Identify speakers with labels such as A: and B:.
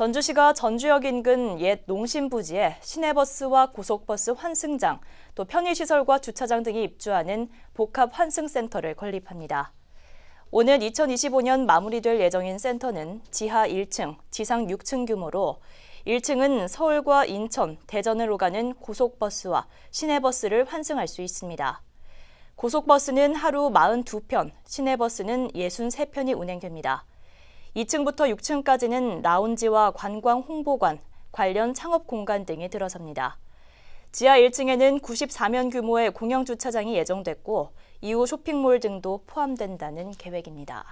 A: 전주시가 전주역 인근 옛농심부지에 시내버스와 고속버스 환승장, 또 편의시설과 주차장 등이 입주하는 복합환승센터를 건립합니다. 오늘 2025년 마무리될 예정인 센터는 지하 1층, 지상 6층 규모로 1층은 서울과 인천, 대전으로 가는 고속버스와 시내버스를 환승할 수 있습니다. 고속버스는 하루 42편, 시내버스는 63편이 운행됩니다. 2층부터 6층까지는 라운지와 관광 홍보관, 관련 창업 공간 등이 들어섭니다. 지하 1층에는 94면 규모의 공영 주차장이 예정됐고 이후 쇼핑몰 등도 포함된다는 계획입니다.